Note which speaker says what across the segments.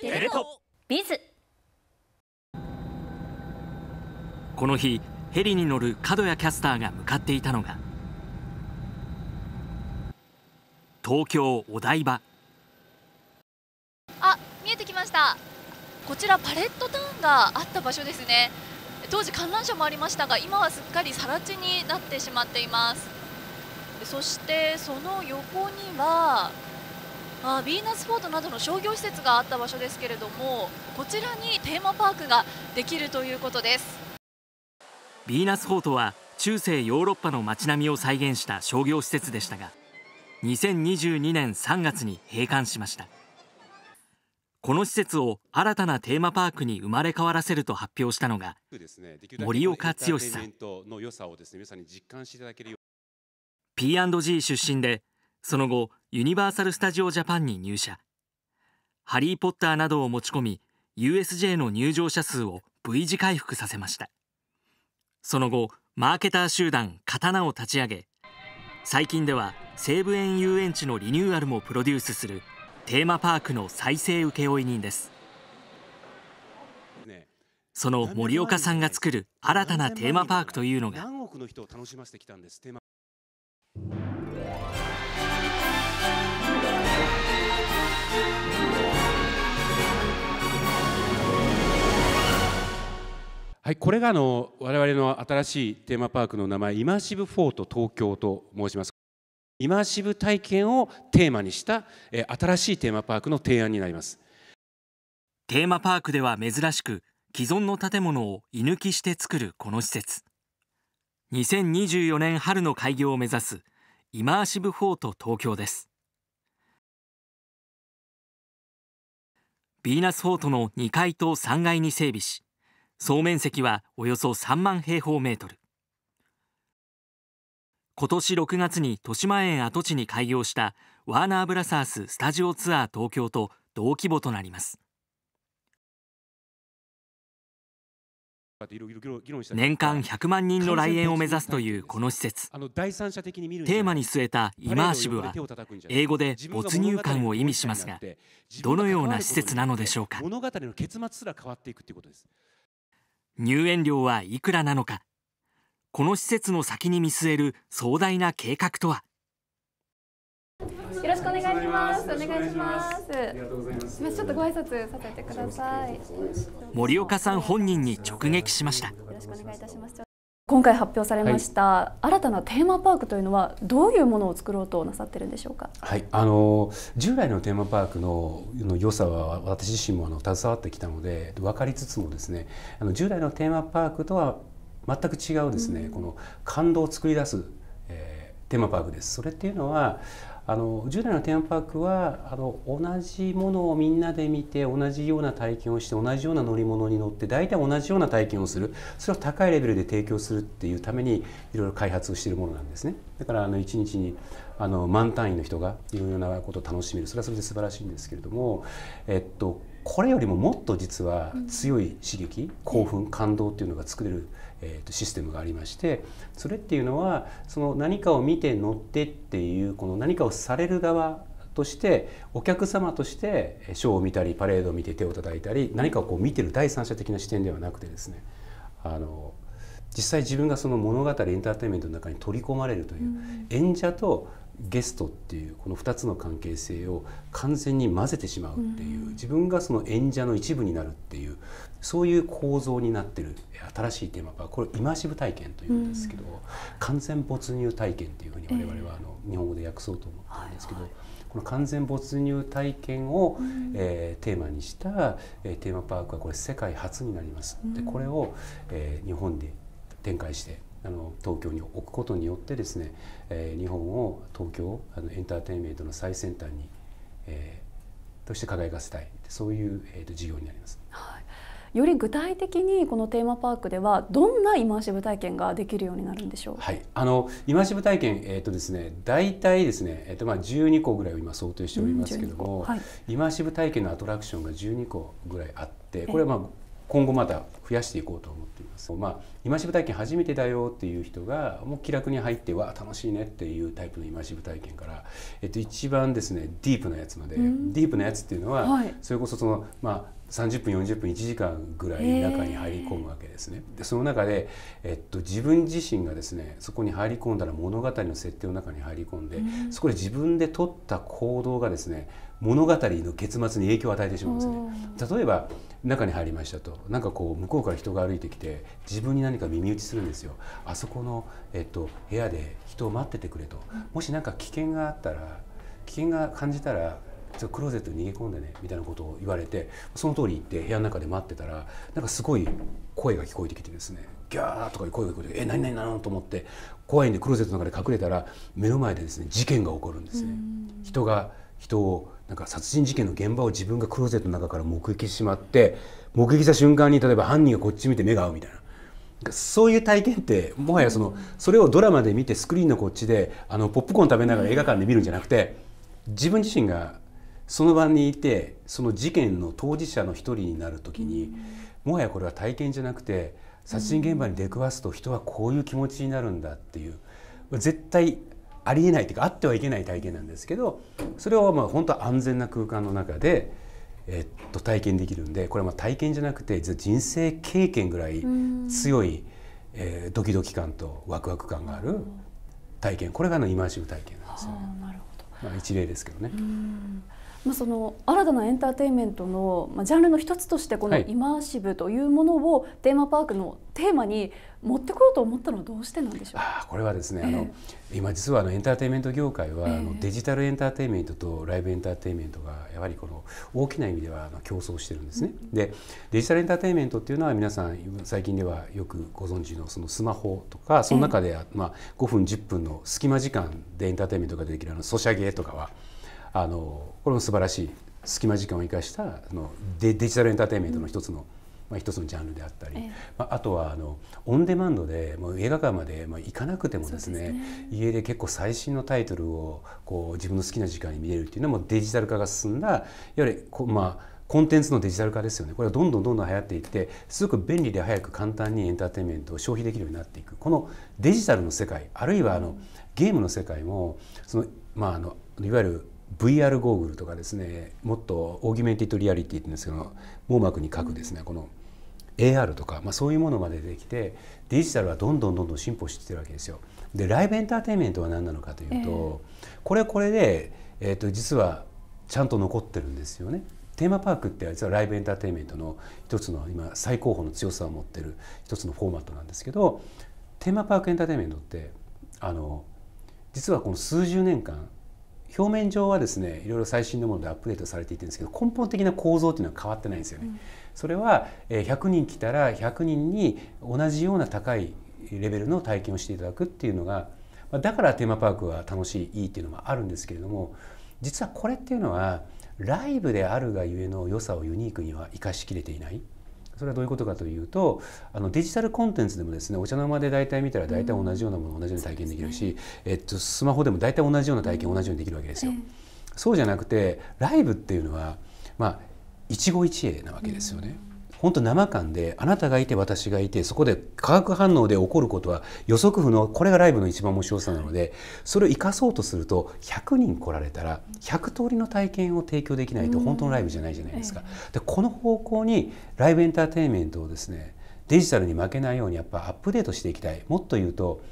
Speaker 1: テレトビズ
Speaker 2: この日ヘリに乗る角谷キャスターが向かっていたのが東京お台場
Speaker 1: あ見えてきましたこちらパレットタウンがあった場所ですね当時観覧車もありましたが今はすっかり更地になってしまっていますそしてその横にはあビーナスフォートなどの商業施設があった場所ですけれどもこちらにテーマパークができるということです
Speaker 2: ビーナスフォートは中世ヨーロッパの街並みを再現した商業施設でしたが2022年3月に閉館しましたこの施設を新たなテーマパークに生まれ変わらせると発表したのが
Speaker 3: 森岡剛さん
Speaker 2: P&G 出身でその後ユニバーサル・スタジオ・ジャパンに入社ハリー・ポッターなどを持ち込み USJ の入場者数を V 字回復させましたその後マーケター集団刀を立ち上げ最近では西武園遊園地のリニューアルもプロデュースするテーマパークの再生請負人ですその森岡さんが作る新たなテーマパークというのが
Speaker 3: はい、これがあの我々の新しいテーマパークの名前イマーシブフォート東京と申します
Speaker 2: イマーシブ体験をテーマにした、え新しいテーマパークの提案になりますテーマパークでは珍しく既存の建物を居抜きして作るこの施設2024年春の開業を目指すイマーシブフォート東京ですビーナスフォートの2階と3階に整備し総面積はおよそ3万平方メートル今年6月に豊島園跡地に開業したワーナーブラザーススタジオツアー東京と同規模となります
Speaker 3: 年間100万人の来園を目指すと
Speaker 2: いうこの施設テ
Speaker 3: ー
Speaker 2: マに据えたイマーシブは英語で没入感を意味しますがどのような施設なのでしょうか
Speaker 3: 物語の結末すら変わっていくということです
Speaker 2: 入園料はいくらなのかこの施設の先に見据える壮大な計画とは
Speaker 1: よろしくお願いします。お願いします。ますちょっとご挨拶させてください。
Speaker 2: 森岡さん本人に直撃しました。よろしくお願いいたします。
Speaker 1: 今回発表されました、はい、新たなテーマパークというのはどういうものを作ろうとなさってるんでしょうか、
Speaker 3: はい、あの従来のテーマパークのの良さは私自身もあの携わってきたので分かりつつもですねあの従来のテーマパークとは全く違うですね、うん、この感動を作り出す、えー、テーマパークです。それっていうのはあの従来のテーマパークはあの同じものをみんなで見て同じような体験をして同じような乗り物に乗って大体同じような体験をするそれを高いレベルで提供するっていうためにいろいろ開発をしているものなんですねだからあの1日にあの満単位の人がいろいろなことを楽しめるそれはそれで素晴らしいんですけれども、えっと、これよりももっと実は強い刺激、うん、興奮感動っていうのが作れる、えー、とシステムがありましてそれっていうのはその何かを見て乗ってっていうこの何かをされる側としてお客様としてショーを見たりパレードを見て手を叩いたり何かをこう見てる第三者的な視点ではなくてですねあの実際自分がその物語エンターテインメントの中に取り込まれるという、演者とゲストっていうこの2つの関係性を完全に混ぜてしまうっていう、うん、自分がその演者の一部になるっていうそういう構造になってる新しいテーマク。これイマーシブ体験というんですけど、うん、完全没入体験っていうふうに我々はあの日本語で訳そうと思ってるんですけど。えーはいはいこの完全没入体験を、うん、えー、テーマにした、えー、テーマパークはこれ世界初になります。うん、でこれを、えー、日本で展開してあの東京に置くことによってですね、えー、日本を東京あのエンターテインメントの最先端に、えー、として輝かせたいそういう、えーと、事業になります。はい
Speaker 1: より具体的にこのテーマパークではどんなイマーシブ体験ができるようになるんでしょう。はい、
Speaker 3: あのイマーシブ体験えっ、ー、とですね、大体ですね、えっ、ー、とまあ12個ぐらいを今想定しておりますけども、はい、イマーシブ体験のアトラクションが12個ぐらいあって、これはまあ今後また増やしていこうと思っています。まあ、今しぶ体験初めてだよっていう人がもう気楽に入ってわ楽しいねっていうタイプの今しぶ体験から、えっと、一番ですねディープなやつまで、うん、ディープなやつっていうのは、はい、それこそその、まあ、30分40分1時間ぐらい中に入り込むわけですね。でその中で、えっと、自分自身がですねそこに入り込んだら物語の設定の中に入り込んで、うん、そこで自分で取った行動がですね物語の結末に影響を与えてしまうんですね。例えば中に入りましたとなんかこう向こうから人が歩いてきて自分に何か耳打ちするんですよあそこの、えっと、部屋で人を待っててくれともし何か危険があったら危険が感じたらクローゼットに逃げ込んでねみたいなことを言われてその通り行って部屋の中で待ってたらなんかすごい声が聞こえてきてですねギャーとかいう声が聞こえて「え何々なの?」と思って怖いんでクローゼットの中で隠れたら目の前でですね事件が起こるんですね。人が人をなんか殺人事件の現場を自分がクローゼットの中から目撃してしまって目撃した瞬間に例えば犯人がこっち見て目が合うみたいな。そういう体験ってもはやそのそれをドラマで見てスクリーンのこっちであのポップコーン食べながら映画館で見るんじゃなくて自分自身がその場にいてその事件の当事者の一人になる時にもはやこれは体験じゃなくて殺人現場に出くわすと人はこういう気持ちになるんだっていう絶対ありえないというかあってはいけない体験なんですけどそれをまあ本当は安全な空間の中で、えっと、体験できるんでこれはまあ体験じゃなくて実は人生経験ぐらい強い、えー、ドキドキ感とワクワク感がある体験これがのイマーシブ体験なんですよね。まあ、一例ですけどね。
Speaker 1: まあ、その新たなエンターテインメントの、まあ、ジャンルの一つとしてこのイマーシブというものをテーマパークのテーマに持ってこようと思ったのはどうしてなんでしょうあ
Speaker 3: これはですね、えー、あの今実はあのエンターテインメント業界は、あのデジタルエンターテインメントとライブエンターテインメントがやはりこの大きな意味ではあの競争してるんですね。うん、でデジタルエンターテインメントっていうのは皆さん最近ではよくご存知のそのスマホとかその中で、まあ、5分10分の隙間時間でエンターテインメントができるあのソシャゲとかは。あのこれも素晴らしい隙間時間を生かしたそのデデジタルエンターテインメントの一つの、まあ、一つのジャンルであったり、ええ、まあ、あとはあのオンデマンドでもう映画館まで、まあ、行かなくてもですね、ね、家で結構最新のタイトルをこう自分の好きな時間に見れるっていうのもデジタル化が進んだいわゆるまあ、コンテンツのデジタル化ですよねこれはどんどんどんどん流行っていってすごく便利で早く簡単にエンターテインメントを消費できるようになっていくこのデジタルの世界あるいはあのゲームの世界もその、まあ、あのいわゆる VR ゴーグルとかですねもっとオーギュメンティッドリアリティって言うんですけど網膜に書くですねこの AR とか、まあ、そういうものが出てきてデジタルはどんどんどんどん進歩してるわけですよ。でライブエンターテインメントは何なのかというと、えー、これこれで、えーと、と実はちゃんと残ってるんですよね。テーマパークって実はライブエンターテインメントの一つの今最高峰の強さを持ってる一つのフォーマットなんですけどテーマパークエンターテインメントってあの実はこの数十年間表面上はですねいろいろ最新のものでアップデートされていてるんですけど根本的な構造っていうのは変わってないんですよね。うん、それは100人来たら100人に同じような高いレベルの体験をしていただくっていうのがだからテーマパークは楽しいいいっていうのもあるんですけれども実はこれっていうのはライブであるがゆえの良さをユニークには生かしきれていない。それはどういうことかというとあのデジタルコンテンツでもですねお茶の間で大体見たら大体同じようなもの、同じように体験できるし、ね、えっと、スマホでも大体同じような体験同じようにできるわけですよ。うん、そうじゃなくてライブっていうのは、まあ、一期一会なわけですよね。うん本当生感であなたがいて私がいてそこで化学反応で起こることは予測不能これがライブの一番面白さなのでそれを生かそうとすると100人来られたら100通りの体験を提供できないと本当のライブじゃないじゃないですか。でこの方向にライブエンターテインメントをですねデジタルに負けないようにやっぱアップデートしていきたいもっと言うと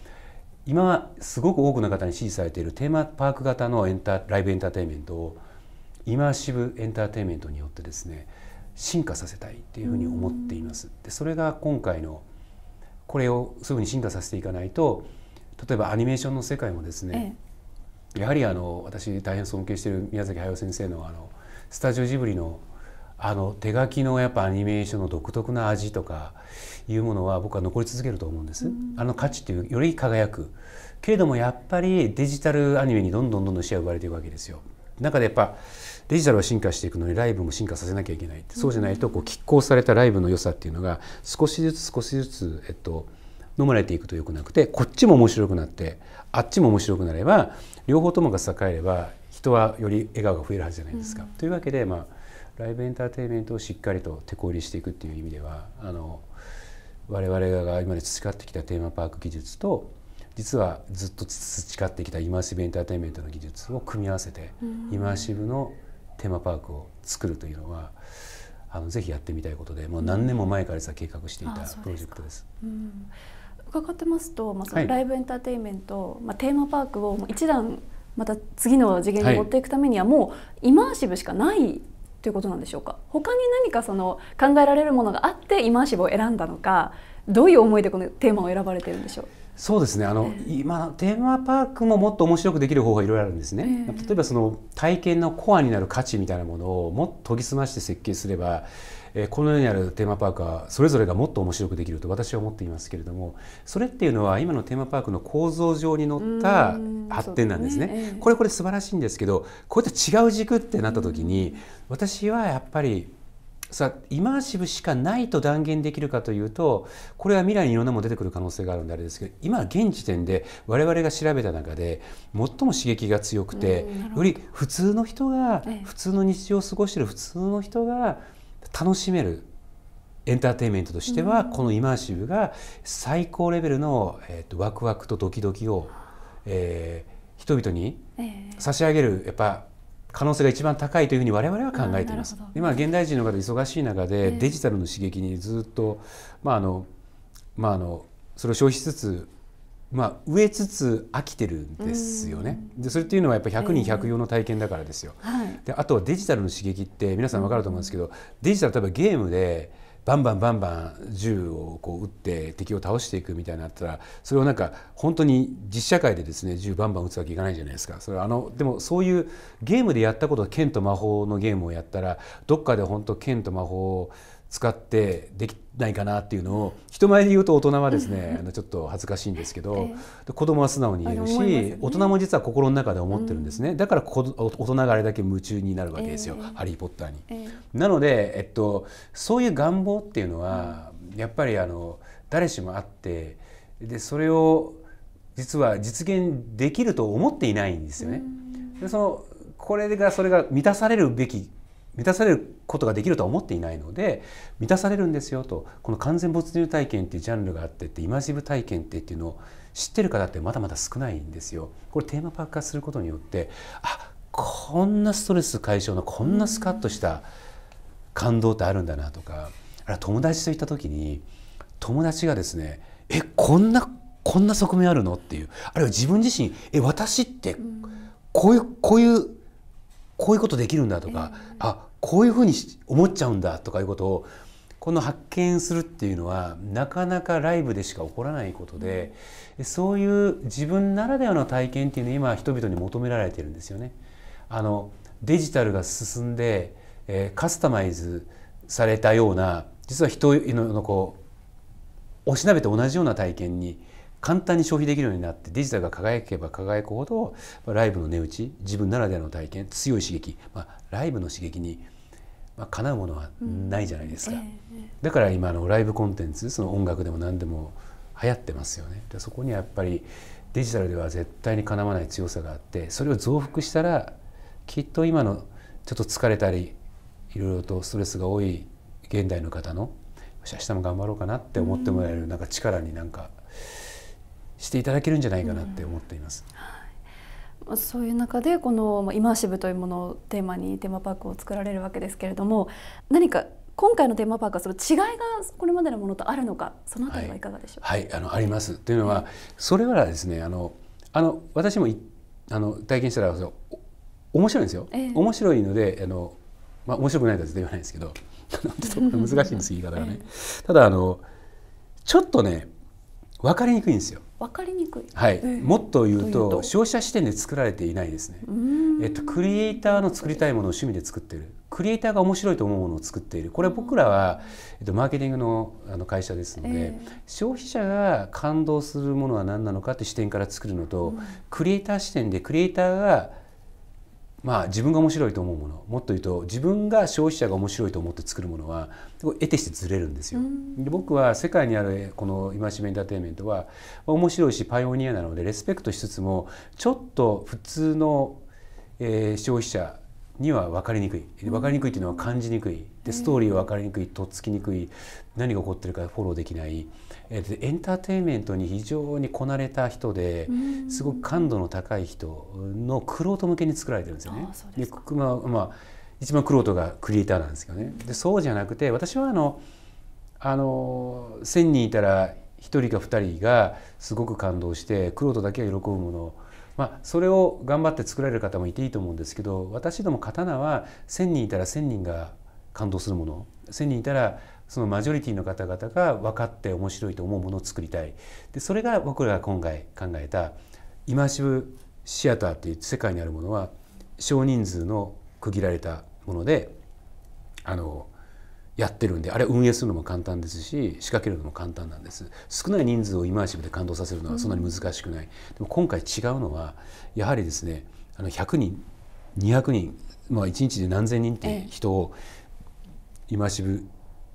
Speaker 3: 今すごく多くの方に支持されているテーマパーク型のエンタライブエンターテインメントをイマーシブエンターテインメントによってですね進化させたいっていうふうに思っています。でそれが今回のこれをすぐに進化させていかないと例えばアニメーションの世界もですね、ええ、やはりあの私大変尊敬している宮崎駿先生のあのスタジオジブリのあの手書きのやっぱアニメーションの独特な味とかいうものは僕は残り続けると思うんです。あの価値っていうより輝くけれどもやっぱりデジタルアニメにどんどんどんどん視野を奪われていくわけですよ。中でやっぱデジタルは進化していくのにライブも進化させなきゃいけない、そうじゃないとこう拮抗されたライブの良さっていうのが少しずつ少しずつ、えっと、飲まれていくとよくなくてこっちも面白くなってあっちも面白くなれば両方ともが栄えれば人はより笑顔が増えるはずじゃないですか。うん、というわけで、まあ、ライブエンターテインメントをしっかりと手こ入りしていくっていう意味ではあの我々が今まで培ってきたテーマパーク技術と実はずっと培ってきたイマーシブエンターテインメントの技術を組み合わせて、イマーシブのテーマパークを作るというのはあのぜひやってみたいことでもう何年も前から実計画していたプロジェクトです。
Speaker 1: うん、伺ってますと、まあ、そのライブエンターテインメント、はい、まあ、テーマパークを一段また次の次元に持っていくためにはもうイマーシブしかないということなんでしょうか他に何かその考えられるものがあってイマーシブを選んだのかどういう思いでこのテーマを選ばれてるんでしょう
Speaker 3: そうですねあの、えー、今テーマパークももっと面白くできる方法がいろいろあるんですね、えー、例えばその体験のコアになる価値みたいなものをもっと研ぎ澄まして設計すれば、えー、このようにあるテーマパークはそれぞれがもっと面白くできると私は思っていますけれどもそれっていうのは今のテーマパークの構造上に乗った発展なんですね、ねえー、これこれ素晴らしいんですけどこういった違う軸ってなった時に私はやっぱりさイマーシブしかないと断言できるかというとこれは未来にいろんなもの出てくる可能性があるんであれですけど今現時点で我々が調べた中で最も刺激が強くて、より普通の人が、普通の日常を過ごしてる普通の人が楽しめるエンターテインメントとしては、このイマーシブが最高レベルの、えーと、ワクワクとドキドキを、えー、人々に差し上げる、やっぱ可能性が一番高いというふうに我々は考えています。今現代人の方忙しい中でデジタルの刺激にずっと、まああのまああのそれを消費しつつまあ、植えつつ飽きてるんですよね。でそれっていうのはやっぱ百人百用の体験だからですよ。えーはい、であとはデジタルの刺激って皆さんわかると思うんですけどデジタル例えばゲームでバンバンバンバン銃をこう撃って敵を倒していくみたいになったらそれをなんか本当に実社会でですね銃バンバン撃つわけいかないじゃないですかそれあのでもそういうゲームでやったこと剣と魔法のゲームをやったらどっかで本当剣と魔法を使ってできないかなっていうのを人前で言うと大人はですねあのちょっと恥ずかしいんですけど、えー、子供は素直に言えるし、ね、大人も実は心の中で思ってるんですね、うん、だから大人があれだけ夢中になるわけですよ「えー、ハリー・ポッターに」えー、なので、えっと、そういう願望っていうのは、うん、やっぱりあの誰しもあってでそれを実は実現できると思っていないんですよね。うん、でそのこれがそれが満たされるべき満たされることができるとは思っていないので満たされるんですよとこの完全没入体験っていうジャンルがあってってイマジブ体験ってっていうのを知ってる方ってまだまだ少ないんですよ。これテーマパーク化することによってあこんなストレス解消のこんなスカッとした感動ってあるんだなとかあ友達と行った時に友達がですねえこんなこんな側面あるのっていうあるいは自分自身え私ってこういうこういうこういうことできるんだとか、あこういうふうに思っちゃうんだとかいうことをこの発見するっていうのはなかなかライブでしか起こらないことで、そういう自分ならではの体験っていうのは今人々に求められてるんですよね。あのデジタルが進んで、えー、カスタマイズされたような実は人のこうおしなべて同じような体験に簡単に消費できるようになってデジタルが輝けば輝くほどライブの値打ち自分ならではの体験強い刺激、まあ、ライブの刺激に、まあ、かなうものはないじゃないですか、うんええ、だから今のライブコンテンツその音楽でも何でも流行ってますよね。でそこにはやっぱりデジタルでは絶対にかなわない強さがあってそれを増幅したらきっと今のちょっと疲れたりいろいろとストレスが多い現代の方の明日も頑張ろうかなって思ってもらえるなんか力になんか。うんしていただけるんじゃないかなって思っています。
Speaker 1: うん、そういう中でこのイマーシブというものをテーマにテーマパークを作られるわけですけれども何か今回のテーマパークはその違いがこれまでのものとあるのかその辺りはいかがでしょうか、は
Speaker 3: い、はい、あのありますというのは、それはですねあのあの私もあの体験したら面白いんですよ、ええ、面白いのであの、まあ、面白くないとは絶対言わないんですけどちょっと難しいんです言い方がね、え、ただあのちょっとね分かりにくいんですよ
Speaker 1: 分かりにくい、はい、えー、も
Speaker 3: っと言うと消費者視点で作られていないですね、えっと、クリエイターの作りたいものを趣味で作ってるクリエイターが面白いと思うものを作っているこれ僕らは、えっと、マーケティングのあの会社ですので、えー、消費者が感動するものは何なのかという視点から作るのと、クリエイター視点でクリエイターがまあ、自分が面白いと思うものもっと言うと自分が消費者が面白いと思って作るものは得てしてずれるんですよ。で僕は世界にあるこの「今しめエンターテインメントは」面白いしパイオニアなのでレスペクトしつつもちょっと普通の、えー、消費者には分かりにくい分かりにくいというのは感じにくいでストーリーは分かりにくいとっつきにくい何が起こってるかフォローできない。えエンターテインメントに非常にこなれた人ですごく感度の高い人のクロ向けに作られてるんですよね。でまあ、まあ、一番クロがクリエイターなんですけどね。でそうじゃなくて私はあのあの1,000人いたら1人か2人がすごく感動してクロだけは喜ぶものまあ、それを頑張って作られる方もいていいと思うんですけど私ども刀は1,000人いたら1,000人が感動するもの1,000人いたらそのマジョリティの方々が分かって面白いと思うものを作りたいでそれが僕らが今回考えたイマーシブシアターっていう世界にあるものは少人数の区切られたものであのやってるんであれ運営するのも簡単ですし仕掛けるのも簡単なんです少ない人数をイマーシブで感動させるのはそんなに難しくない、うん、でも今回違うのはやはりですねあの100人200人、まあ、1日で何千人って人をイマーシブ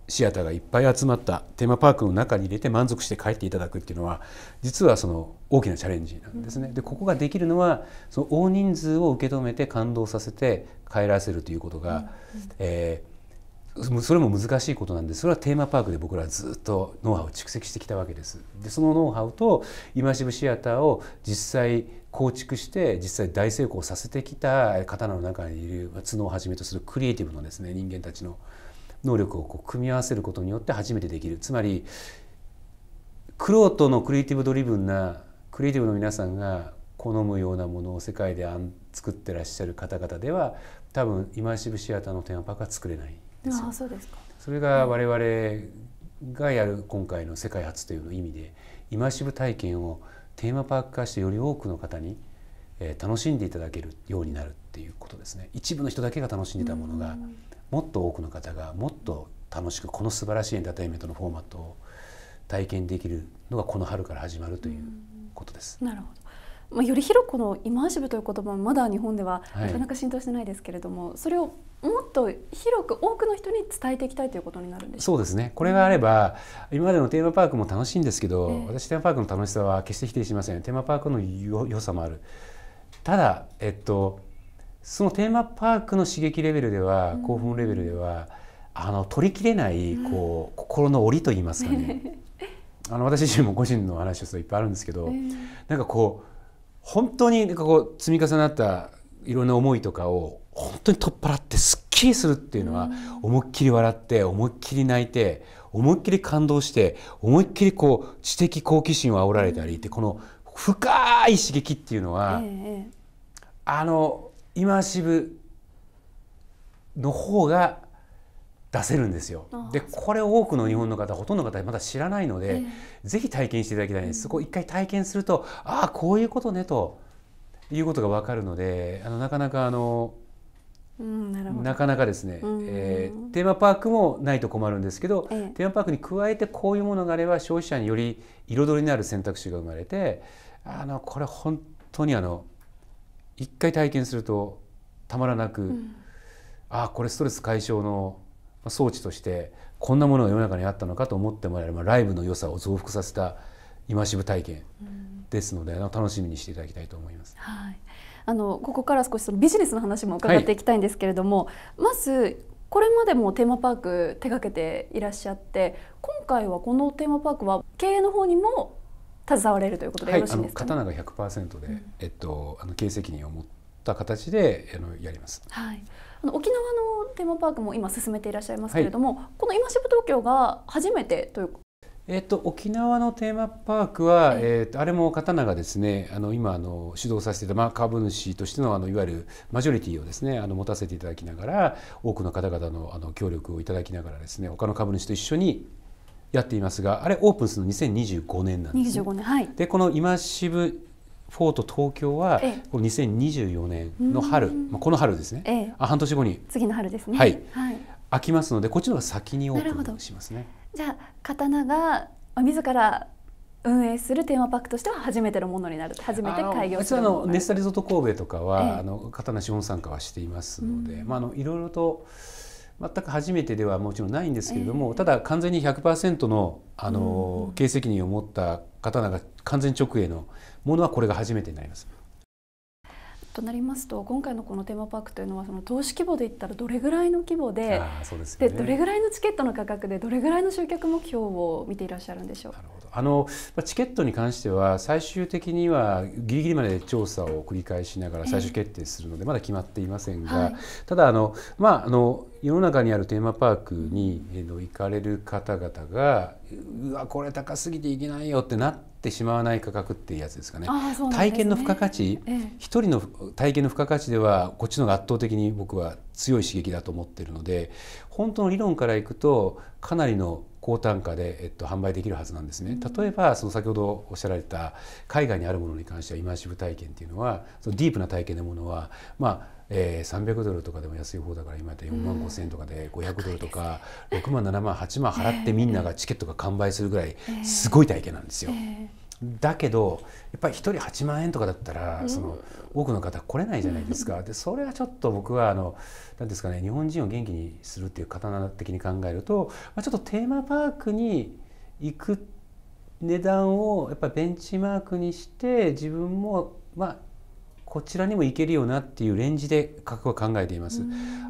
Speaker 3: シアターがいっぱい集まったテーマパークの中に入れて満足して帰っていただくっていうのは実はその大きなチャレンジなんですね。でここができるのはその大人数を受け止めて感動させて帰らせるということが、うんえー、それも難しいことなんですそれはテーマパークで僕らはずっとノウハウを蓄積してきたわけです。でそのノウハウとイマーシブシアターを実際構築して実際大成功させてきた刀の中にいる頭脳をはじめとするクリエイティブのですね人間たちの。能力をこう組み合わせることによって初めてできるつまりクロートのクリエイティブドリブンなクリエイティブの皆さんが好むようなものを世界で作ってらっしゃる方々では多分イマーシブシアターのテーマパークは作れない
Speaker 1: ですああそうですか
Speaker 3: それが我々がやる今回の世界初というの意味でイマーシブ体験をテーマパーク化してより多くの方に、え楽しんでいただけるようになるっていうことですね一部の人だけが楽しんでたものがもっと多くの方がもっと楽しくこの素晴らしいエンターテインメントのフォーマットを体験できるのがこの春から始まるという
Speaker 1: ことです。なるほど、まあ、より広くこのイマーシブという言葉もまだ日本ではなかなか浸透してないですけれども、はい、それをもっと広く多くの人に伝えていきたいということになるんでそう
Speaker 3: ですねこれがあれば、今までのテーマパークも楽しいんですけど、えー、私テーマパークの楽しさは決して否定しませんテーマパークの良さもあるただえっとそのテーマパークの刺激レベルでは、興奮レベルではあの取りきれないこう、心の檻といいますかね あの私自身も個人の話をするいっぱいあるんですけど、えー、なんかこう本当になんかこう積み重なったいろんな思いとかを本当に取っ払ってすっきりするっていうのは、思いっきり笑って思いっきり泣いて思いっきり感動して思いっきりこう知的好奇心を煽られたりってこの深い刺激っていうのは、あの今しぶの方が出せるんですよ。でこれを多くの日本の方ほとんどの方まだ知らないので、えー、ぜひ体験していただきたいんです。そこ一回体験するとああこういうことねということが分かるのであのなかなかあの。
Speaker 1: うん、なな
Speaker 3: かなかですね、うん、えー、テーマパークもないと困るんですけど、えテーマパークに加えてこういうものがあれば消費者により彩りのある選択肢が生まれてあのこれ本当にあの一回体験するとたまらなく、うん、ああこれストレス解消の装置としてこんなものが世の中にあったのかと思ってもらえればライブの良さを増幅させたイマシブ体験ですので、うん、楽しみにしていただきたいと思います。
Speaker 1: はい、あのここから少しそのビジネスの話も伺っていきたいんですけれども、はい、まずこれまでもテーマパーク手がけていらっしゃって今回はこのテーマパークは経営の方にも携われるということでよろしいですか、ねはい、
Speaker 3: あの刀が100%で、うん、えっとあの経営責任を持った形であのやります。
Speaker 1: はい。あの沖縄のテーマパークも今進めていらっしゃいますけれども、はい、この今しぶ東京が初めてというえっと、沖縄
Speaker 3: のテーマパークは、えーと、とあれも刀がですねあの今あの主導させていた、まあ、株主としてのあのいわゆるマジョリティをですねあの持たせていただきながら多くの方々のあの協力をいただきながらですね他の株主と一緒にやっていますがあれオープンするの2025年なんです、ね、25年はいでこのイマーシブフォート東京はこれ2024年の春、まあ、この春ですね、ええ、あ半年後に
Speaker 1: 次の春ですねはい、はい、
Speaker 3: 開きますのでこっちの方が先にオープンしますね
Speaker 1: じゃあ刀が自ら運営するテーマパークとしては初めてのものになる初めて開業するもの
Speaker 3: ネスタリゾート神戸とかは、ええ、あの刀資本参加はしていますので、まあ、あのいろいろと全く初めてではもちろんないんですけれども、えー、ただ完全に100%のあの、うん、経営責任を持った方が完全直営のものはこれが初めてになります。
Speaker 1: となりますと今回のこのテーマパークというのはその投資規模でいったらどれぐらいの規模で
Speaker 3: で、ね、どれぐらい
Speaker 1: のチケットの価格でどれぐらいの集客目標を見ていらっしゃるんでしょう
Speaker 3: あのチケットに関しては最終的にはぎりぎりまで調査を繰り返しながら最終決定するのでまだ決まっていませんが、えーはい、ただあの、まあ、あの世の中にあるテーマパークに行かれる方々がうわこれ高すぎていけないよってなってってしまわない価格っていうやつですかね。ね体験の付加価値、ええ、人の体験の付加価値ではこっちの方が圧倒的に僕は強い刺激だと思ってるので、本当の理論からいくとかなりの高単価で、えっと、販売できるはずなんですね。例えばその先ほどおっしゃられた海外にあるものに関してはイマーシブ体験っていうのはそのディープな体験のものはまあえー、300ドルとかでも安い方だから今やったら4万5千円とかで500ドルとか6万7万8万払ってみんながチケットが完売するぐらいすごい体験なんですよ。えーえーだけどやっぱり1人8万円とかだったら、その多くの方来れないじゃないですかでそれはちょっと僕はあの何ですかね日本人を元気にするっていう刀的に考えると、まあ、ちょっとテーマパークに行く値段をやっぱベンチマークにして自分もまあこちらにも行けるよなっていうレンジで価格は考えています。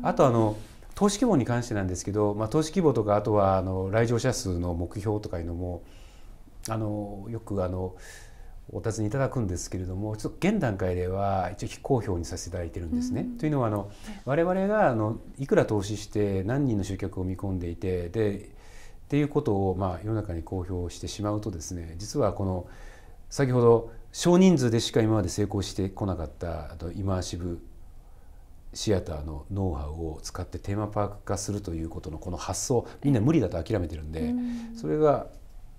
Speaker 3: あとあの投資規模に関してなんですけど、まあ、投資規模とかあとはあの来場者数の目標とかいうのもあのよくあのお尋ねいただくんですけれどもちょっと現段階では一応非公表にさせていただいてるんですね。うん、というのはあの我々があのいくら投資して何人の集客を見込んでいてでっていうことをまあ世の中に公表してしまうとですね実はこの先ほど少人数でしか今まで成功してこなかったイマーシブシアターのノウハウを使ってテーマパーク化するということのこの発想みんな無理だと諦めてるんで、それが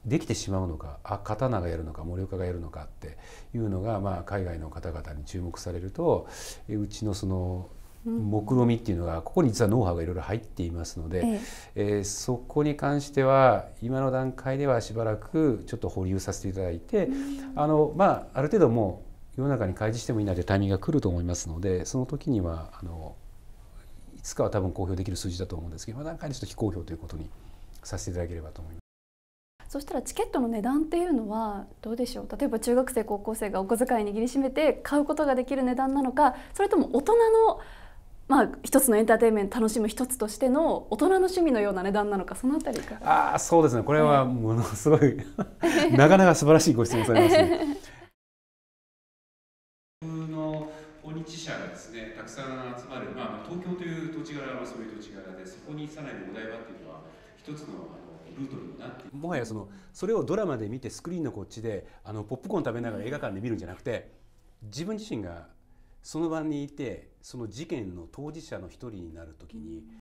Speaker 3: できてしまうのかあ刀がやるのか盛岡がやるのかっていうのが、まあ、海外の方々に注目されるとうちのその目論みっていうのがここに実はノウハウがいろいろ入っていますので、えええー、そこに関しては今の段階ではしばらくちょっと保留させていただいて、あのまあ、ある程度もう世の中に開示してもいいなというタイミングが来ると思いますのでその時にはあのいつかは多分公表できる数字だと思うんですけど今段階でちょっと非公表ということにさせていただければと思います。
Speaker 1: そしたらチケットの値段っていうのはどうでしょう例えば中学生高校生がお小遣い握りしめて買うことができる値段なのかそれとも大人のまあ、一つのエンターテインメント楽しむ一つとしての大人の趣味のような値段なのかそのあたりか
Speaker 3: あそうですねこれはものすごい なかなか素晴らしいご質問されますね。
Speaker 1: の訪日者がです
Speaker 3: ねたくさん集まる、まあ、東京という土地柄はそういう土地柄でそこにさらにお台場っていうのは一つのルートになってもはやそのそれをドラマで見てスクリーンのこっちであのポップコーン食べながら映画館で見るんじゃなくて自分自身がその場にいてその事件の当事者の一人になる時に